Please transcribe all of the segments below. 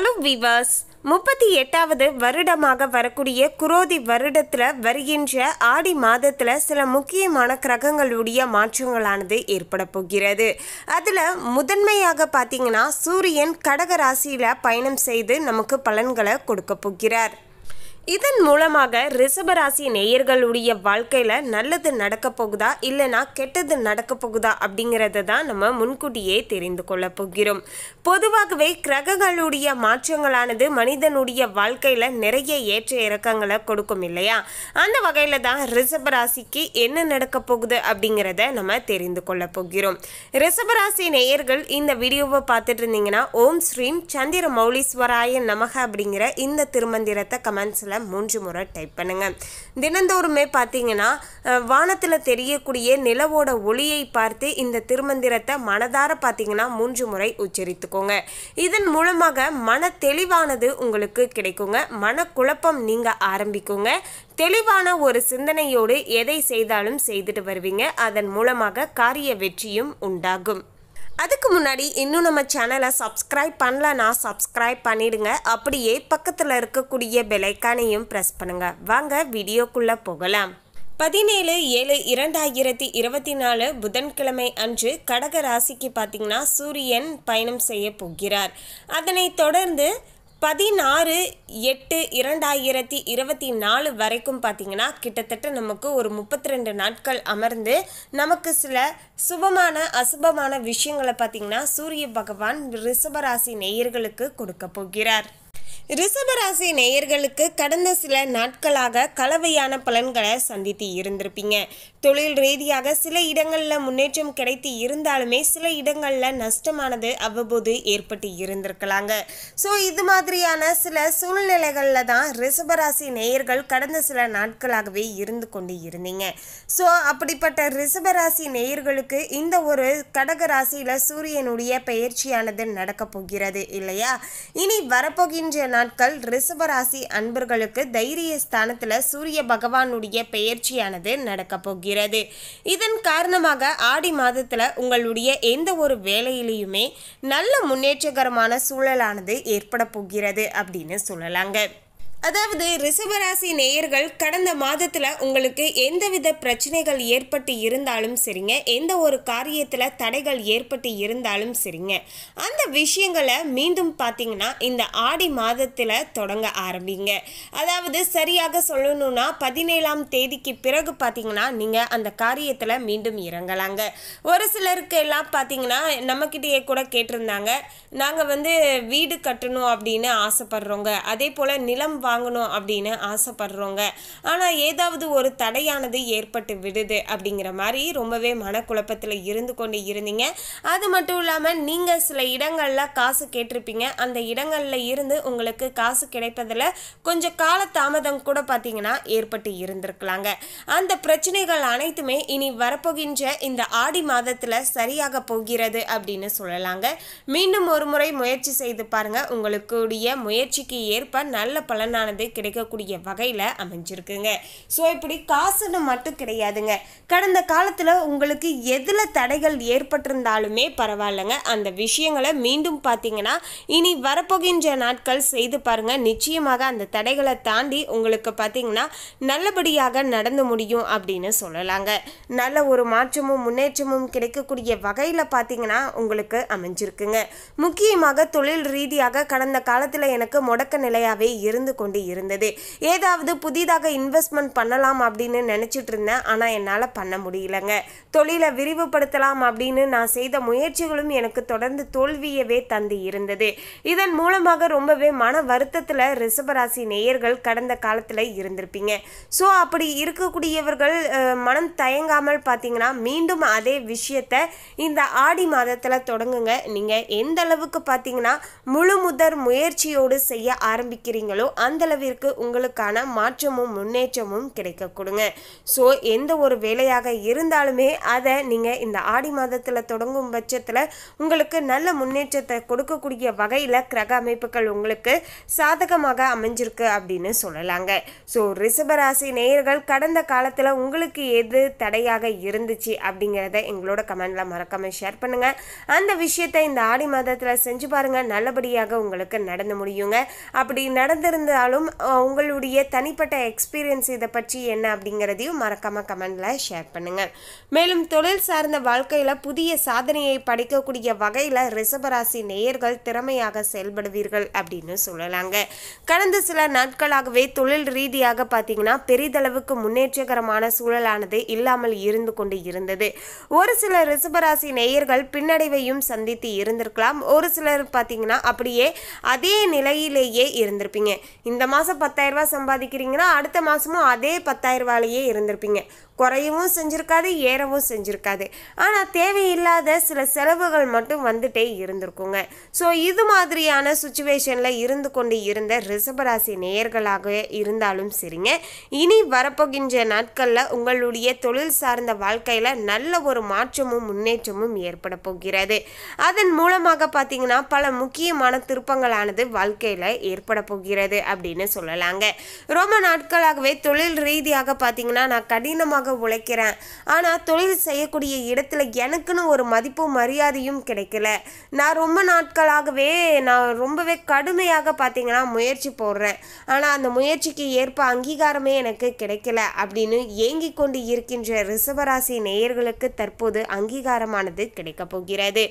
hello விவாஸ் முப்பத்தி எட்டாவது வருடமாக வரக்கூடிய குரோதி வருடத்தில் வருகின்ற ஆடி மாதத்தில் சில முக்கியமான கிரகங்களுடைய மாற்றங்களானது ஏற்பட போகிறது அதில் முதன்மையாக பார்த்திங்கன்னா சூரியன் கடக ராசியில் பயணம் செய்து நமக்கு பலன்களை கொடுக்க போகிறார் இதன் மூலமாக ரிஷபராசி நேயர்களுடைய வாழ்க்கையில் நல்லது நடக்க போகுதா இல்லைனா கெட்டது நடக்க போகுதா அப்படிங்கிறத தான் நம்ம முன்கூட்டியே தெரிந்து கொள்ள போகிறோம் பொதுவாகவே கிரகங்களுடைய மாற்றங்களானது மனிதனுடைய வாழ்க்கையில் நிறைய ஏற்ற இறக்கங்களை கொடுக்கும் இல்லையா அந்த வகையில் தான் ரிஷபராசிக்கு என்ன நடக்க போகுது அப்படிங்கிறத நம்ம தெரிந்து கொள்ள போகிறோம் ரிஷபராசி நேயர்கள் இந்த வீடியோவை பார்த்துட்டு இருந்தீங்கன்னா ஓம் ஸ்ரீம் சந்திர மௌலீஸ்வராய நமக அப்படிங்கிற இந்த திருமந்திரத்தை கமெண்ட்ஸில் மூன்று முறை டைப் பண்ணுங்க தினந்தோறுமே பார்த்தீங்கன்னா வானத்தில் தெரியக்கூடிய நிலவோட ஒளியை பார்த்து இந்த திருமந்திரத்தை மனதார பார்த்தீங்கன்னா மூன்று முறை உச்சரித்துக்கோங்க இதன் மூலமாக மன தெளிவானது உங்களுக்கு கிடைக்குங்க மனக்குழப்பம் நீங்கள் ஆரம்பிக்குங்க தெளிவான ஒரு சிந்தனையோடு எதை செய்தாலும் செய்துட்டு வருவீங்க அதன் மூலமாக காரிய வெற்றியும் உண்டாகும் அதுக்கு முன்னாடி இன்னும் நம்ம சேனலை சப்ஸ்கிரைப் பண்ணலன்னா சப்ஸ்கிரைப் பண்ணிடுங்க அப்படியே பக்கத்தில் இருக்கக்கூடிய பெலைக்கானையும் ப்ரெஸ் பண்ணுங்கள் வாங்க வீடியோக்குள்ளே போகலாம் பதினேழு ஏழு இரண்டாயிரத்தி இருபத்தி நாலு புதன்கிழமை அன்று கடக ராசிக்கு பார்த்திங்கன்னா சூரியன் பயணம் செய்ய போகிறார் அதனைத் தொடர்ந்து பதினாறு எட்டு இரண்டாயிரத்தி இருபத்தி நாலு வரைக்கும் பார்த்திங்கன்னா கிட்டத்தட்ட நமக்கு ஒரு முப்பத்தி ரெண்டு நாட்கள் அமர்ந்து நமக்கு சில சுபமான அசுபமான விஷயங்களை பார்த்திங்கன்னா சூரிய பகவான் ரிஷபராசி நேயர்களுக்கு கொடுக்க போகிறார் ரிஷபராசி நேயர்களுக்கு கடந்த சில நாட்களாக கலவையான பலன்களை சந்தித்து இருந்திருப்பீங்க தொழில் ரீதியாக சில இடங்களில் முன்னேற்றம் கிடைத்து இருந்தாலுமே சில இடங்களில் நஷ்டமானது அவ்வப்போது ஏற்பட்டு இருந்திருக்கலாங்க ஸோ இது மாதிரியான சில சூழ்நிலைகளில் தான் ரிஷபராசி நேயர்கள் கடந்த சில நாட்களாகவே இருந்து கொண்டு இருந்தீங்க ஸோ அப்படிப்பட்ட ரிஷபராசி நேயர்களுக்கு இந்த ஒரு கடக ராசியில் சூரியனுடைய பயிற்சியானது நடக்கப் போகிறது இல்லையா இனி வரப்போகின்ற நாட்கள் ரிஷபராசி அன்பர்களுக்கு தைரிய ஸ்தானத்தில் சூரிய பகவானுடைய பெயர்ச்சியானது நடக்கப் போகிறது ஆகிறது இதன் காரணமாக ஆடி மாதத்தில் உங்களுடைய எந்த ஒரு வேலையிலையுமே நல்ல முன்னேற்றகரமான சூழலானது ஏற்பட போகிறது அப்படின்னு சொல்லலாங்க அதாவது ரிஷபராசி நேயர்கள் கடந்த மாதத்தில் உங்களுக்கு எந்தவித பிரச்சனைகள் ஏற்பட்டு இருந்தாலும் சரிங்க எந்த ஒரு காரியத்தில் தடைகள் ஏற்பட்டு இருந்தாலும் சரிங்க அந்த விஷயங்களை மீண்டும் பார்த்தீங்கன்னா இந்த ஆடி மாதத்தில் தொடங்க ஆரம்பிங்க அதாவது சரியாக சொல்லணும்னா பதினேழாம் தேதிக்கு பிறகு பார்த்தீங்கன்னா நீங்கள் அந்த காரியத்தில் மீண்டும் இறங்கலாங்க ஒரு சிலருக்கு எல்லாம் பார்த்தீங்கன்னா நம்மக்கிட்டேயே கூட கேட்டிருந்தாங்க நாங்கள் வந்து வீடு கட்டணும் அப்படின்னு ஆசைப்படுறோங்க அதே போல் நிலம் வாங்கணும் அப்படின்னு ஆசைப்படுறோங்க ஆனால் ஏதாவது ஒரு தடையானது ஏற்பட்டு விடுது அப்படிங்கிற மாதிரி ரொம்பவே மனக்குழப்பத்தில் இருந்து கொண்டு இருந்தீங்க அது மட்டும் இல்லாமல் நீங்கள் சில இடங்களில் காசு கேட்டிருப்பீங்க அந்த இடங்களில் இருந்து உங்களுக்கு காசு கிடைப்பதில் கொஞ்சம் கால தாமதம் கூட பார்த்தீங்கன்னா ஏற்பட்டு இருந்திருக்கலாங்க அந்த பிரச்சனைகள் அனைத்துமே இனி வரப்போகின்ற இந்த ஆடி மாதத்தில் சரியாக போகிறது அப்படின்னு சொல்லலாங்க மீண்டும் ஒரு முறை முயற்சி செய்து பாருங்கள் உங்களுக்குடைய முயற்சிக்கு ஏற்ப நல்ல பலன் கடனானது கிடைக்கக்கூடிய வகையில் அமைஞ்சிருக்குங்க ஸோ இப்படி காசுன்னு மட்டும் கிடையாதுங்க கடந்த காலத்தில் உங்களுக்கு எதில் தடைகள் ஏற்பட்டிருந்தாலுமே பரவாயில்லைங்க அந்த விஷயங்களை மீண்டும் பார்த்தீங்கன்னா இனி வரப்போகின்ற நாட்கள் செய்து பாருங்கள் நிச்சயமாக அந்த தடைகளை தாண்டி உங்களுக்கு பார்த்தீங்கன்னா நல்லபடியாக நடந்து முடியும் அப்படின்னு சொல்லலாங்க நல்ல ஒரு மாற்றமும் முன்னேற்றமும் கிடைக்கக்கூடிய வகையில் பார்த்தீங்கன்னா உங்களுக்கு அமைஞ்சிருக்குங்க முக்கியமாக தொழில் ரீதியாக கடந்த காலத்தில் எனக்கு முடக்க நிலையாகவே இருந்து கொண்டு கொண்டு இருந்தது ஏதாவது புதிதாக இன்வெஸ்ட்மெண்ட் பண்ணலாம் அப்படின்னு நினச்சிட்டு இருந்தேன் ஆனால் என்னால் பண்ண முடியலங்க தொழிலை விரிவுபடுத்தலாம் அப்படின்னு நான் செய்த முயற்சிகளும் எனக்கு தொடர்ந்து தோல்வியவே தந்து இருந்தது இதன் மூலமாக ரொம்பவே மன வருத்தத்தில் ரிஷபராசி நேயர்கள் கடந்த காலத்தில் இருந்திருப்பீங்க ஸோ அப்படி இருக்கக்கூடியவர்கள் மனம் தயங்காமல் பார்த்தீங்கன்னா மீண்டும் அதே விஷயத்தை இந்த ஆடி மாதத்தில் தொடங்குங்க நீங்கள் எந்த அளவுக்கு பார்த்தீங்கன்னா முழு முதற் முயற்சியோடு செய்ய ஆரம்பிக்கிறீங்களோ அந்த அந்தளவிற்கு உங்களுக்கான மாற்றமும் முன்னேற்றமும் கிடைக்க கொடுங்க ஸோ எந்த ஒரு வேலையாக இருந்தாலுமே அதை நீங்கள் இந்த ஆடி மாதத்தில் தொடங்கும் பட்சத்தில் உங்களுக்கு நல்ல முன்னேற்றத்தை கொடுக்கக்கூடிய வகையில் கிரக அமைப்புகள் உங்களுக்கு சாதகமாக அமைஞ்சிருக்கு அப்படின்னு சொல்லலாங்க ஸோ ரிஷபராசி நேயர்கள் கடந்த காலத்தில் உங்களுக்கு எது தடையாக இருந்துச்சு அப்படிங்கிறத எங்களோட கமெண்டில் மறக்காமல் ஷேர் பண்ணுங்கள் அந்த விஷயத்தை இந்த ஆடி மாதத்தில் செஞ்சு பாருங்கள் நல்லபடியாக உங்களுக்கு நடந்து முடியுங்க அப்படி நடந்திருந்தால் இருந்தாலும் உங்களுடைய தனிப்பட்ட எக்ஸ்பீரியன்ஸ் இதை பற்றி என்ன அப்படிங்கிறதையும் மறக்காமல் கமெண்டில் ஷேர் பண்ணுங்கள் மேலும் தொழில் சார்ந்த வாழ்க்கையில் புதிய சாதனையை படைக்கக்கூடிய வகையில் ரிஷபராசி நேயர்கள் திறமையாக செயல்படுவீர்கள் அப்படின்னு சொல்லலாங்க கடந்த சில நாட்களாகவே தொழில் ரீதியாக பார்த்தீங்கன்னா பெரிதளவுக்கு முன்னேற்றகரமான சூழலானது இல்லாமல் இருந்து கொண்டு இருந்தது ஒரு சில ரிஷபராசி நேயர்கள் பின்னடைவையும் சந்தித்து இருந்திருக்கலாம் ஒரு சிலர் பார்த்தீங்கன்னா அப்படியே அதே நிலையிலேயே இருந்திருப்பீங்க இந்த இந்த மாதம் பத்தாயிரரூபா சம்பாதிக்கிறீங்கன்னா அடுத்த மாதமும் அதே பத்தாயிரரூபாலேயே இருந்திருப்பீங்க குறையவும் செஞ்சுருக்காது ஏறவும் செஞ்சுருக்காது ஆனால் தேவையில்லாத சில செலவுகள் மட்டும் வந்துட்டே இருந்திருக்குங்க ஸோ இது மாதிரியான சுச்சுவேஷனில் இருந்து கொண்டு இருந்த ரிஷபராசி நேயர்களாக இருந்தாலும் சரிங்க இனி வரப்போகின்ற நாட்களில் உங்களுடைய தொழில் சார்ந்த வாழ்க்கையில் நல்ல ஒரு மாற்றமும் முன்னேற்றமும் ஏற்பட போகிறது அதன் மூலமாக பார்த்தீங்கன்னா பல முக்கியமான திருப்பங்களானது வாழ்க்கையில் ஏற்பட போகிறது அப்படின்னு சொல்லலாங்க ரொம்ப நாட்களாகவே தொழில் ரீதியாக பார்த்தீங்கன்னா நான் கடினமாக உழைக்கிறேன் ஆனால் தொழில் செய்யக்கூடிய இடத்துல எனக்குன்னு ஒரு மதிப்பு மரியாதையும் கிடைக்கல நான் ரொம்ப நாட்களாகவே நான் ரொம்பவே கடுமையாக பார்த்தீங்கன்னா முயற்சி போடுறேன் ஆனால் அந்த முயற்சிக்கு ஏற்ப அங்கீகாரமே எனக்கு கிடைக்கல அப்படின்னு ஏங்கி கொண்டு இருக்கின்ற ரிசவராசி நேயர்களுக்கு தற்போது அங்கீகாரமானது கிடைக்க போகிறது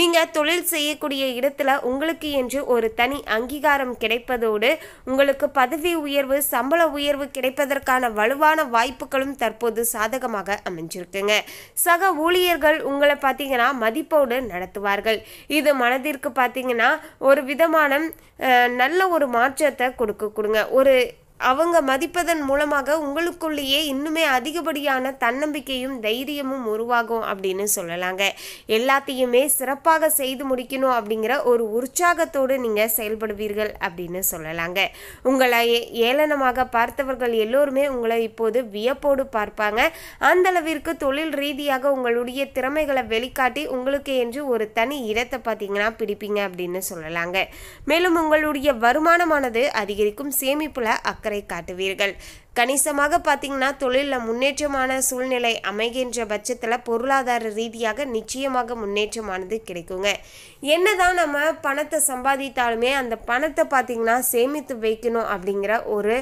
நீங்கள் தொழில் செய்யக்கூடிய இடத்துல உங்களுக்கு என்று ஒரு தனி அங்கீகாரம் கிடைப்பதோடு உங்களுக்கு பதவி உயர்வு சம்பள உயர்வு கிடைப்பதற்கான வலுவான வாய்ப்புகளும் தற்போது சாதகமாக அமைஞ்சிருக்குங்க சக ஊழியர்கள் உங்களை பார்த்தீங்கன்னா மதிப்போடு நடத்துவார்கள் இது மனதிற்கு பார்த்தீங்கன்னா ஒரு விதமான நல்ல ஒரு மாற்றத்தை கொடுக்க கொடுங்க ஒரு அவங்க மதிப்பதன் மூலமாக உங்களுக்குள்ளேயே இன்னுமே அதிகப்படியான தன்னம்பிக்கையும் தைரியமும் உருவாகும் அப்படின்னு சொல்லலாங்க எல்லாத்தையுமே சிறப்பாக செய்து முடிக்கணும் அப்படிங்கிற ஒரு உற்சாகத்தோடு நீங்கள் செயல்படுவீர்கள் அப்படின்னு சொல்லலாங்க உங்களை ஏளனமாக பார்த்தவர்கள் எல்லோருமே உங்களை இப்போது வியப்போடு பார்ப்பாங்க அந்தளவிற்கு தொழில் ரீதியாக உங்களுடைய திறமைகளை வெளிக்காட்டி உங்களுக்கு என்று ஒரு தனி இடத்தை பார்த்தீங்கன்னா பிடிப்பீங்க அப்படின்னு சொல்லலாங்க மேலும் உங்களுடைய வருமானமானது அதிகரிக்கும் சேமிப்பில் அக்கறை அக்கறை காட்டுவீர்கள் கணிசமாக பார்த்திங்கன்னா தொழிலில் முன்னேற்றமான சூழ்நிலை அமைகின்ற பட்சத்தில் பொருளாதார ரீதியாக நிச்சயமாக முன்னேற்றமானது கிடைக்குங்க என்னதான் நம்ம பணத்தை சம்பாதித்தாலுமே அந்த பணத்தை பார்த்திங்கன்னா சேமித்து வைக்கணும் அப்படிங்கிற ஒரு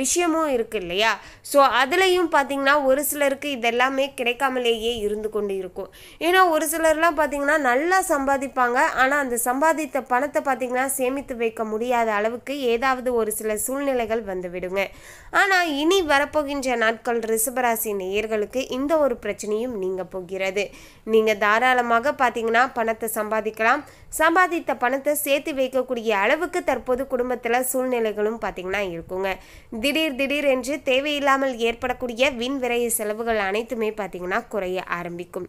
விஷயமும் இருக்குது இல்லையா ஸோ அதுலேயும் பார்த்திங்கன்னா ஒரு சிலருக்கு இதெல்லாமே கிடைக்காமலேயே இருந்து கொண்டு இருக்கும் ஏன்னா ஒரு சிலர்லாம் பார்த்திங்கன்னா நல்லா சம்பாதிப்பாங்க ஆனால் அந்த சம்பாதித்த பணத்தை பார்த்திங்கன்னா சேமித்து வைக்க முடியாத அளவுக்கு ஏதாவது ஒரு சில சூழ்நிலைகள் வந்துவிடுங்க ஆனால் ஆனால் இனி வரப்போகின்ற நாட்கள் ரிசபராசி நேயர்களுக்கு இந்த ஒரு பிரச்சனையும் நீங்கள் போகிறது நீங்கள் தாராளமாக பார்த்தீங்கன்னா பணத்தை சம்பாதிக்கலாம் சம்பாதித்த பணத்தை சேர்த்து வைக்கக்கூடிய அளவுக்கு தற்போது குடும்பத்தில் சூழ்நிலைகளும் பார்த்தீங்கன்னா இருக்குங்க திடீர் திடீர் என்று தேவையில்லாமல் ஏற்படக்கூடிய வின் விரைய செலவுகள் அனைத்துமே பார்த்தீங்கன்னா குறைய ஆரம்பிக்கும்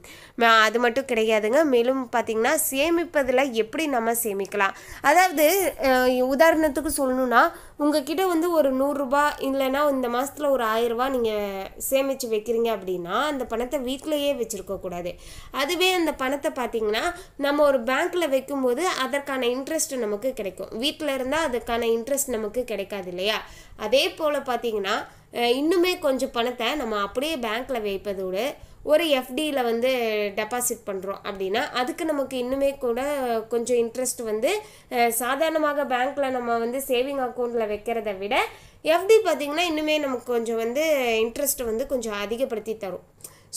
அது மட்டும் கிடையாதுங்க மேலும் பார்த்தீங்கன்னா சேமிப்பதில் எப்படி நம்ம சேமிக்கலாம் அதாவது உதாரணத்துக்கு சொல்லணும்னா உங்ககிட்ட வந்து ஒரு நூறுரூபா இல்லைன்னா இந்த மாதத்தில் ஒரு ஆயிரரூபா நீங்கள் சேமித்து வைக்கிறீங்க அப்படின்னா அந்த பணத்தை வீட்டிலையே வச்சுருக்கக்கூடாது அதுவே அந்த பணத்தை பார்த்திங்கன்னா நம்ம ஒரு பேங்க்கில் வைக்கும்போது அதற்கான இன்ட்ரெஸ்ட் நமக்கு கிடைக்கும் வீட்டில் இருந்தால் அதுக்கான இன்ட்ரெஸ்ட் நமக்கு கிடைக்காது இல்லையா அதே போல் பார்த்திங்கன்னா இன்னுமே கொஞ்சம் பணத்தை நம்ம அப்படியே பேங்க்கில் வைப்பதோடு ஒரு எஃப்டியில் வந்து டெபாசிட் பண்ணுறோம் அப்படின்னா அதுக்கு நமக்கு இன்னுமே கூட கொஞ்சம் இன்ட்ரெஸ்ட் வந்து சாதாரணமாக பேங்க்கில் நம்ம வந்து சேவிங் அக்கௌண்ட்டில் வைக்கிறத விட எஃப்டி பார்த்திங்கன்னா இன்னுமே நமக்கு கொஞ்சம் வந்து இன்ட்ரெஸ்ட்டை வந்து கொஞ்சம் அதிகப்படுத்தி தரும்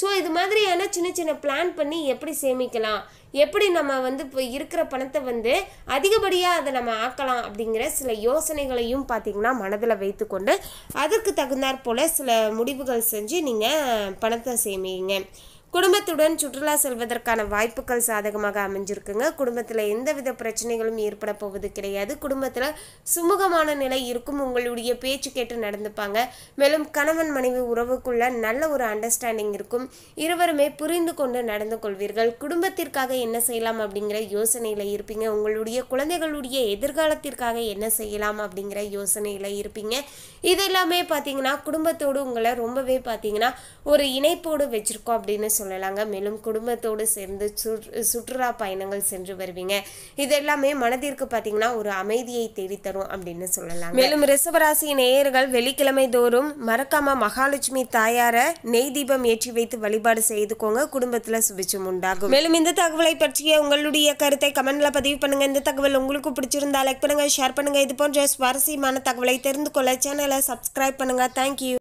ஸோ இது மாதிரியான சின்ன சின்ன பிளான் பண்ணி எப்படி சேமிக்கலாம் எப்படி நம்ம வந்து இப்போ இருக்கிற பணத்தை வந்து அதிகப்படியாக அதை நம்ம ஆக்கலாம் அப்படிங்கிற சில யோசனைகளையும் பார்த்திங்கன்னா மனதில் வைத்துக்கொண்டு அதற்கு தகுந்தாற் போல் சில முடிவுகள் செஞ்சு நீங்கள் பணத்தை சேமிங்க குடும்பத்துடன் சுற்றுலா செல்வதற்கான வாய்ப்புகள் சாதகமாக அமைஞ்சிருக்குங்க குடும்பத்தில் எந்தவித பிரச்சனைகளும் ஏற்பட போவது கிடையாது குடும்பத்தில் சுமூகமான நிலை இருக்கும் உங்களுடைய பேச்சு கேட்டு நடந்துப்பாங்க மேலும் கணவன் மனைவி உறவுக்குள்ள நல்ல ஒரு அண்டர்ஸ்டாண்டிங் இருக்கும் இருவருமே புரிந்து கொண்டு நடந்து கொள்வீர்கள் குடும்பத்திற்காக என்ன செய்யலாம் அப்படிங்கிற யோசனையில் இருப்பீங்க உங்களுடைய குழந்தைகளுடைய எதிர்காலத்திற்காக என்ன செய்யலாம் அப்படிங்கிற யோசனையில் இருப்பீங்க இதெல்லாமே பார்த்தீங்கன்னா குடும்பத்தோடு உங்களை ரொம்பவே பார்த்தீங்கன்னா ஒரு இணைப்போடு வச்சுருக்கோம் அப்படின்னு சொல்லலாங்க மேலும் குடும்பத்தோடு சேர்ந்து சுற்றுலா பயணங்கள் சென்று வருவீங்க இது எல்லாமே மனதிற்கு பார்த்தீங்கன்னா ஒரு அமைதியை தேடித்தரும் அப்படின்னு சொல்லலாம் மேலும் ரிசவராசி நேயர்கள் வெள்ளிக்கிழமை தோறும் மறக்காம மகாலட்சுமி தாயார நெய் தீபம் ஏற்றி வைத்து வழிபாடு செய்துக்கோங்க குடும்பத்தில் சுபிச்சம் உண்டாகும் மேலும் இந்த தகவலை பற்றிய உங்களுடைய கருத்தை கமெண்ட்ல பதிவு பண்ணுங்க இந்த தகவல் உங்களுக்கு பிடிச்சிருந்தா லைக் பண்ணுங்க ஷேர் பண்ணுங்க இது போன்ற சுவாரஸ்யமான தகவலை தெரிந்து கொள்ள சேனலை சப்ஸ்கிரைப் பண்ணுங்க தேங்க்யூ